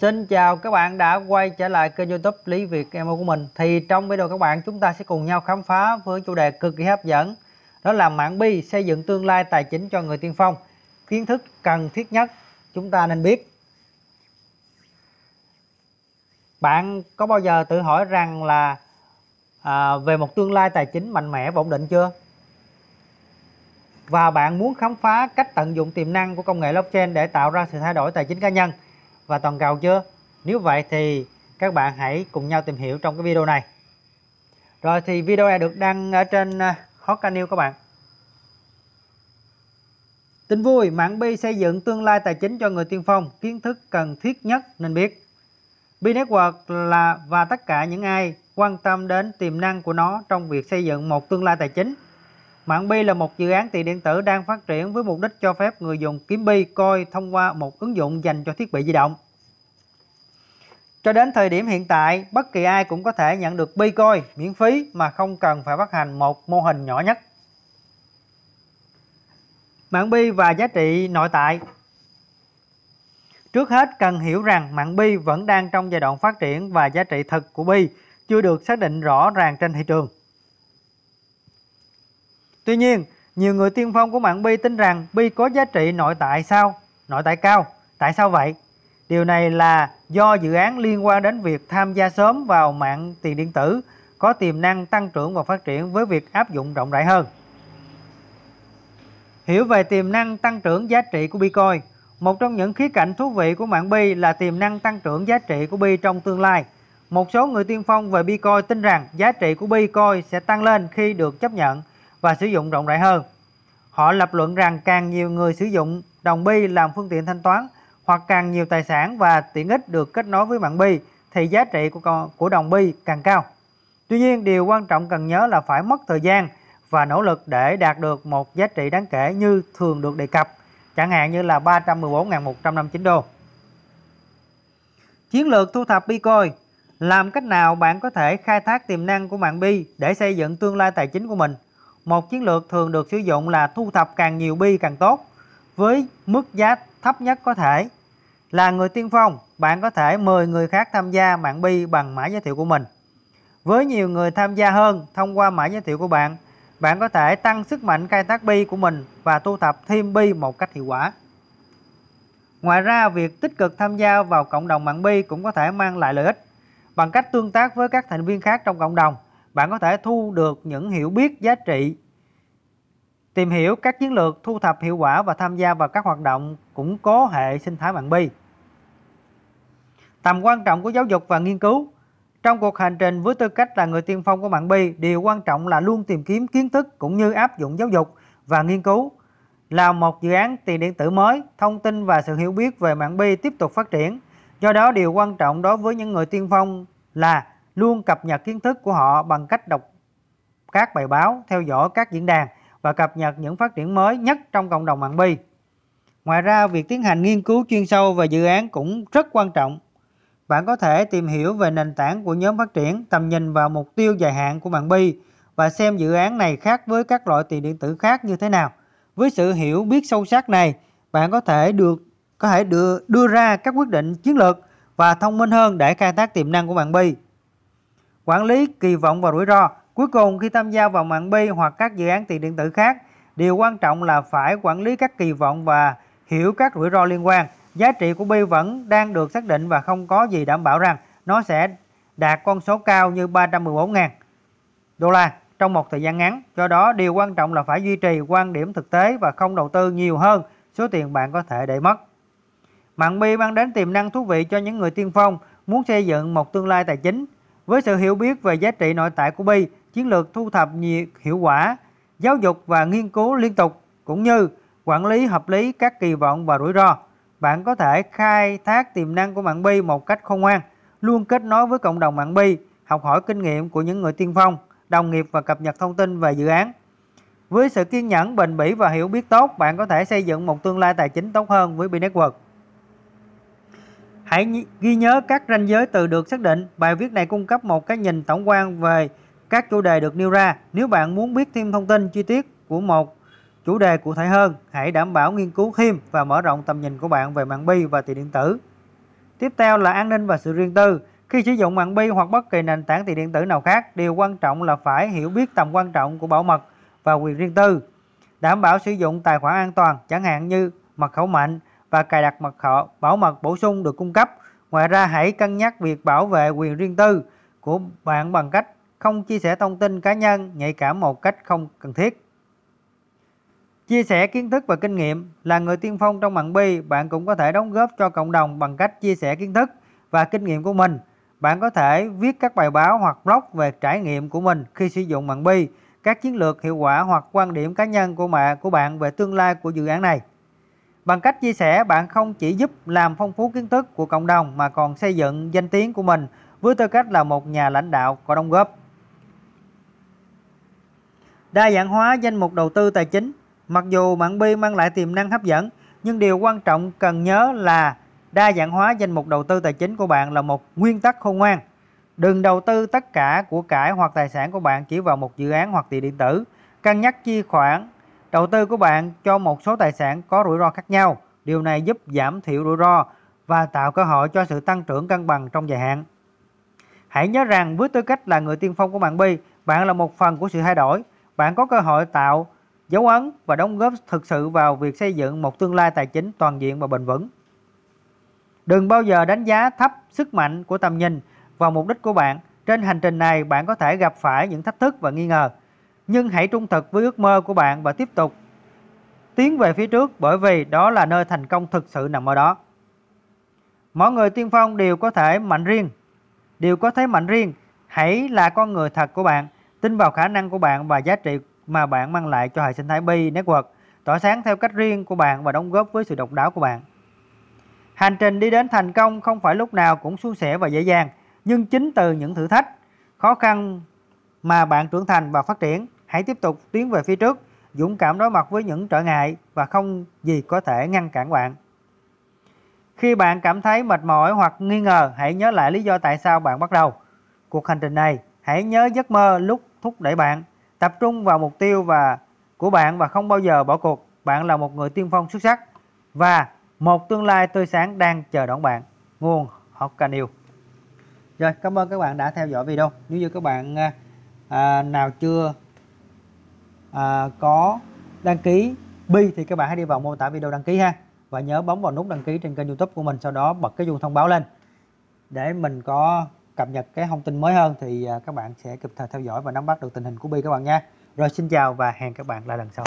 Xin chào các bạn đã quay trở lại kênh youtube Lý Việt EMO của mình Thì trong video các bạn chúng ta sẽ cùng nhau khám phá với chủ đề cực kỳ hấp dẫn Đó là mạng bi xây dựng tương lai tài chính cho người tiên phong Kiến thức cần thiết nhất chúng ta nên biết Bạn có bao giờ tự hỏi rằng là à, về một tương lai tài chính mạnh mẽ và ổn định chưa? Và bạn muốn khám phá cách tận dụng tiềm năng của công nghệ blockchain để tạo ra sự thay đổi tài chính cá nhân và toàn cầu chưa? Nếu vậy thì các bạn hãy cùng nhau tìm hiểu trong cái video này. Rồi thì video này được đăng ở trên à, Hot News các bạn. Tin vui, mạng Bi xây dựng tương lai tài chính cho người tiên phong, kiến thức cần thiết nhất nên biết. Bi Network là và tất cả những ai quan tâm đến tiềm năng của nó trong việc xây dựng một tương lai tài chính Mạng Bi là một dự án tiền điện tử đang phát triển với mục đích cho phép người dùng kiếm bi coi thông qua một ứng dụng dành cho thiết bị di động. Cho đến thời điểm hiện tại, bất kỳ ai cũng có thể nhận được bi coi miễn phí mà không cần phải phát hành một mô hình nhỏ nhất. Mạng bi và giá trị nội tại Trước hết cần hiểu rằng mạng bi vẫn đang trong giai đoạn phát triển và giá trị thực của bi chưa được xác định rõ ràng trên thị trường. Tuy nhiên, nhiều người tiên phong của mạng bi tin rằng bi có giá trị nội tại sao? Nội tại cao. Tại sao vậy? Điều này là do dự án liên quan đến việc tham gia sớm vào mạng tiền điện tử có tiềm năng tăng trưởng và phát triển với việc áp dụng rộng rãi hơn. Hiểu về tiềm năng tăng trưởng giá trị của Bitcoin, một trong những khía cạnh thú vị của mạng Bi là tiềm năng tăng trưởng giá trị của Bi trong tương lai. Một số người tiên phong về Bitcoin tin rằng giá trị của Bitcoin sẽ tăng lên khi được chấp nhận và sử dụng rộng rãi hơn. Họ lập luận rằng càng nhiều người sử dụng đồng bi làm phương tiện thanh toán hoặc càng nhiều tài sản và tiện ích được kết nối với mạng bi thì giá trị của của đồng bi càng cao. Tuy nhiên, điều quan trọng cần nhớ là phải mất thời gian và nỗ lực để đạt được một giá trị đáng kể như thường được đề cập, chẳng hạn như là 314.159 đô. Chiến lược thu thập Bitcoin làm cách nào bạn có thể khai thác tiềm năng của mạng bi để xây dựng tương lai tài chính của mình một chiến lược thường được sử dụng là thu thập càng nhiều bi càng tốt với mức giá thấp nhất có thể. Là người tiên phong, bạn có thể mời người khác tham gia mạng bi bằng mã giới thiệu của mình. Với nhiều người tham gia hơn thông qua mã giới thiệu của bạn, bạn có thể tăng sức mạnh khai thác bi của mình và thu thập thêm bi một cách hiệu quả. Ngoài ra, việc tích cực tham gia vào cộng đồng mạng bi cũng có thể mang lại lợi ích bằng cách tương tác với các thành viên khác trong cộng đồng bạn có thể thu được những hiểu biết giá trị tìm hiểu các chiến lược thu thập hiệu quả và tham gia vào các hoạt động củng cố hệ sinh thái mạng bi tầm quan trọng của giáo dục và nghiên cứu trong cuộc hành trình với tư cách là người tiên phong của mạng bi điều quan trọng là luôn tìm kiếm kiến thức cũng như áp dụng giáo dục và nghiên cứu là một dự án tiền điện tử mới thông tin và sự hiểu biết về mạng bi tiếp tục phát triển do đó điều quan trọng đối với những người tiên phong là luôn cập nhật kiến thức của họ bằng cách đọc các bài báo, theo dõi các diễn đàn và cập nhật những phát triển mới nhất trong cộng đồng mạng bi. Ngoài ra, việc tiến hành nghiên cứu chuyên sâu về dự án cũng rất quan trọng. Bạn có thể tìm hiểu về nền tảng của nhóm phát triển, tầm nhìn và mục tiêu dài hạn của mạng bi và xem dự án này khác với các loại tiền điện tử khác như thế nào. Với sự hiểu biết sâu sắc này, bạn có thể được có thể đưa, đưa ra các quyết định chiến lược và thông minh hơn để khai thác tiềm năng của mạng bi quản lý kỳ vọng và rủi ro. Cuối cùng khi tham gia vào mạng bi hoặc các dự án tiền điện tử khác, điều quan trọng là phải quản lý các kỳ vọng và hiểu các rủi ro liên quan. Giá trị của bi vẫn đang được xác định và không có gì đảm bảo rằng nó sẽ đạt con số cao như 314.000 đô la trong một thời gian ngắn. Do đó, điều quan trọng là phải duy trì quan điểm thực tế và không đầu tư nhiều hơn số tiền bạn có thể để mất. Mạng bi mang đến tiềm năng thú vị cho những người tiên phong muốn xây dựng một tương lai tài chính với sự hiểu biết về giá trị nội tại của bi, chiến lược thu thập nhiệt hiệu quả, giáo dục và nghiên cứu liên tục cũng như quản lý hợp lý các kỳ vọng và rủi ro, bạn có thể khai thác tiềm năng của mạng bi một cách khôn ngoan, luôn kết nối với cộng đồng mạng bi, học hỏi kinh nghiệm của những người tiên phong, đồng nghiệp và cập nhật thông tin về dự án. Với sự kiên nhẫn, bền bỉ và hiểu biết tốt, bạn có thể xây dựng một tương lai tài chính tốt hơn với B Network. Hãy ghi nhớ các ranh giới từ được xác định. Bài viết này cung cấp một cái nhìn tổng quan về các chủ đề được nêu ra. Nếu bạn muốn biết thêm thông tin chi tiết của một chủ đề cụ thể hơn, hãy đảm bảo nghiên cứu thêm và mở rộng tầm nhìn của bạn về mạng bi và tiền điện tử. Tiếp theo là an ninh và sự riêng tư. Khi sử dụng mạng bi hoặc bất kỳ nền tảng tiền điện tử nào khác, điều quan trọng là phải hiểu biết tầm quan trọng của bảo mật và quyền riêng tư. Đảm bảo sử dụng tài khoản an toàn, chẳng hạn như mật khẩu mạnh, và cài đặt mật khẩu bảo mật bổ sung được cung cấp. Ngoài ra hãy cân nhắc việc bảo vệ quyền riêng tư của bạn bằng cách không chia sẻ thông tin cá nhân nhạy cảm một cách không cần thiết. Chia sẻ kiến thức và kinh nghiệm là người tiên phong trong mạng bi, bạn cũng có thể đóng góp cho cộng đồng bằng cách chia sẻ kiến thức và kinh nghiệm của mình. Bạn có thể viết các bài báo hoặc blog về trải nghiệm của mình khi sử dụng mạng bi, các chiến lược hiệu quả hoặc quan điểm cá nhân của mẹ của bạn về tương lai của dự án này. Bằng cách chia sẻ, bạn không chỉ giúp làm phong phú kiến thức của cộng đồng mà còn xây dựng danh tiếng của mình với tư cách là một nhà lãnh đạo có đóng góp. Đa dạng hóa danh mục đầu tư tài chính Mặc dù mạng bi mang lại tiềm năng hấp dẫn, nhưng điều quan trọng cần nhớ là đa dạng hóa danh mục đầu tư tài chính của bạn là một nguyên tắc khôn ngoan. Đừng đầu tư tất cả của cải hoặc tài sản của bạn chỉ vào một dự án hoặc tiền điện tử. Cân nhắc chi khoản Đầu tư của bạn cho một số tài sản có rủi ro khác nhau. Điều này giúp giảm thiểu rủi ro và tạo cơ hội cho sự tăng trưởng cân bằng trong dài hạn. Hãy nhớ rằng với tư cách là người tiên phong của bạn Bi, bạn là một phần của sự thay đổi. Bạn có cơ hội tạo dấu ấn và đóng góp thực sự vào việc xây dựng một tương lai tài chính toàn diện và bền vững. Đừng bao giờ đánh giá thấp sức mạnh của tầm nhìn và mục đích của bạn. Trên hành trình này, bạn có thể gặp phải những thách thức và nghi ngờ nhưng hãy trung thực với ước mơ của bạn và tiếp tục tiến về phía trước bởi vì đó là nơi thành công thực sự nằm ở đó. mọi người tiên phong đều có thể mạnh riêng, đều có thế mạnh riêng, hãy là con người thật của bạn, tin vào khả năng của bạn và giá trị mà bạn mang lại cho hệ sinh thái Bi Network, tỏa sáng theo cách riêng của bạn và đóng góp với sự độc đáo của bạn. Hành trình đi đến thành công không phải lúc nào cũng suôn sẻ và dễ dàng, nhưng chính từ những thử thách, khó khăn mà bạn trưởng thành và phát triển hãy tiếp tục tiến về phía trước, dũng cảm đối mặt với những trở ngại và không gì có thể ngăn cản bạn. Khi bạn cảm thấy mệt mỏi hoặc nghi ngờ, hãy nhớ lại lý do tại sao bạn bắt đầu cuộc hành trình này. Hãy nhớ giấc mơ lúc thúc đẩy bạn, tập trung vào mục tiêu và của bạn và không bao giờ bỏ cuộc. Bạn là một người tiên phong xuất sắc và một tương lai tươi sáng đang chờ đón bạn. Nguồn học Hokkanil. Rồi, cảm ơn các bạn đã theo dõi video. Nếu như các bạn à, à nào chưa à, có đăng ký bi thì các bạn hãy đi vào mô tả video đăng ký ha và nhớ bấm vào nút đăng ký trên kênh youtube của mình sau đó bật cái chuông thông báo lên để mình có cập nhật cái thông tin mới hơn thì à, các bạn sẽ kịp thời theo dõi và nắm bắt được tình hình của bi các bạn nha rồi xin chào và hẹn các bạn lại lần sau